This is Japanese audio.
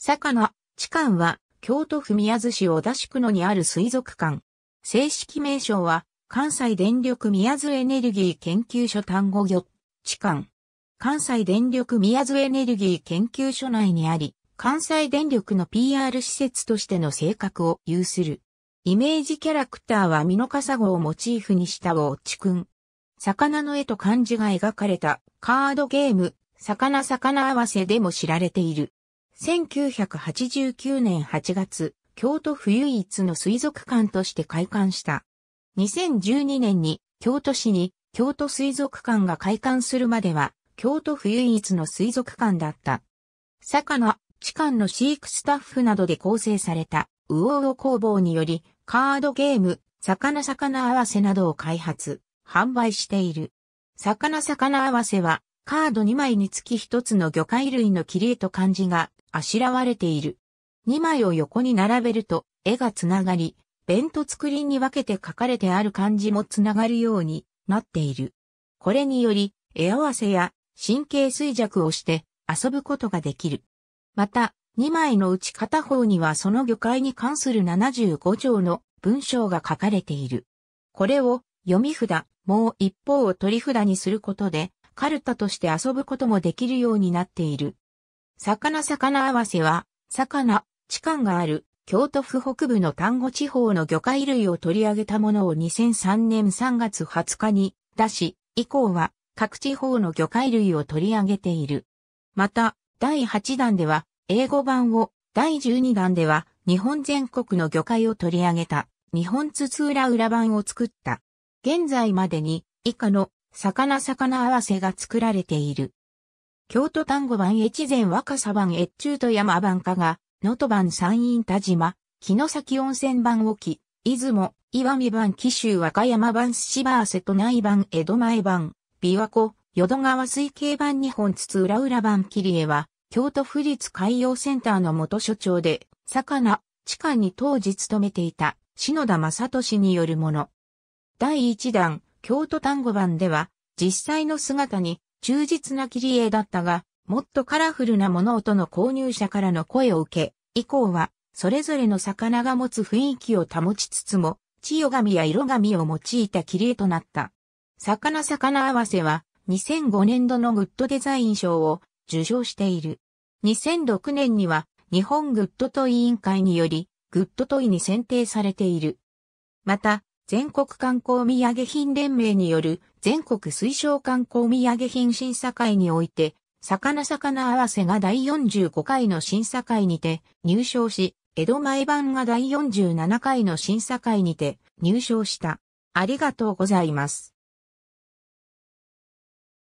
坂名、地館は、京都府宮津市小田宿野にある水族館。正式名称は、関西電力宮津エネルギー研究所単語魚、地館。関西電力宮津エネルギー研究所内にあり、関西電力の PR 施設としての性格を有する。イメージキャラクターはミノカサゴをモチーフにしたウォッチくん。魚の絵と漢字が描かれたカードゲーム、魚魚合わせでも知られている。1989年8月、京都府唯一の水族館として開館した。2012年に京都市に京都水族館が開館するまでは京都府唯一の水族館だった。魚、地館の飼育スタッフなどで構成されたウオオ工房によりカードゲーム、魚魚合わせなどを開発、販売している。魚魚合わせはカード2枚につき1つの魚介類の切り絵と漢字があしらわれている。2枚を横に並べると絵がつながり、弁と作りに分けて書かれてある漢字もつながるようになっている。これにより、絵合わせや神経衰弱をして遊ぶことができる。また、2枚のうち片方にはその魚介に関する75条の文章が書かれている。これを読み札、もう一方を取り札にすることで、カルタとして遊ぶこともできるようになっている。魚魚合わせは、魚、地間がある、京都府北部の丹後地方の魚介類を取り上げたものを2003年3月20日に出し、以降は各地方の魚介類を取り上げている。また、第8弾では、英語版を、第12弾では、日本全国の魚介を取り上げた、日本津々浦々版を作った。現在までに、以下の魚魚合わせが作られている。京都丹後版越前若狭版越中と山版加賀、能登版山陰田島、木崎温泉版沖、出雲、岩見版紀州和歌山版寿司瀬戸内版江戸前版、琵琶湖、淀川水系版日本津々浦々版桐江は、京都府立海洋センターの元所長で、魚、地下に当時勤めていた、篠田正俊によるもの。第1弾、京都単語版では、実際の姿に忠実な切り絵だったが、もっとカラフルな物音の購入者からの声を受け、以降は、それぞれの魚が持つ雰囲気を保ちつつも、千代紙や色紙を用いた切り絵となった。魚魚合わせは、2005年度のグッドデザイン賞を受賞している。2006年には、日本グッドトイ委員会により、グッドトイに選定されている。また、全国観光土産品連盟による全国推奨観光土産品審査会において、魚魚合わせが第45回の審査会にて入賞し、江戸前版が第47回の審査会にて入賞した。ありがとうございます。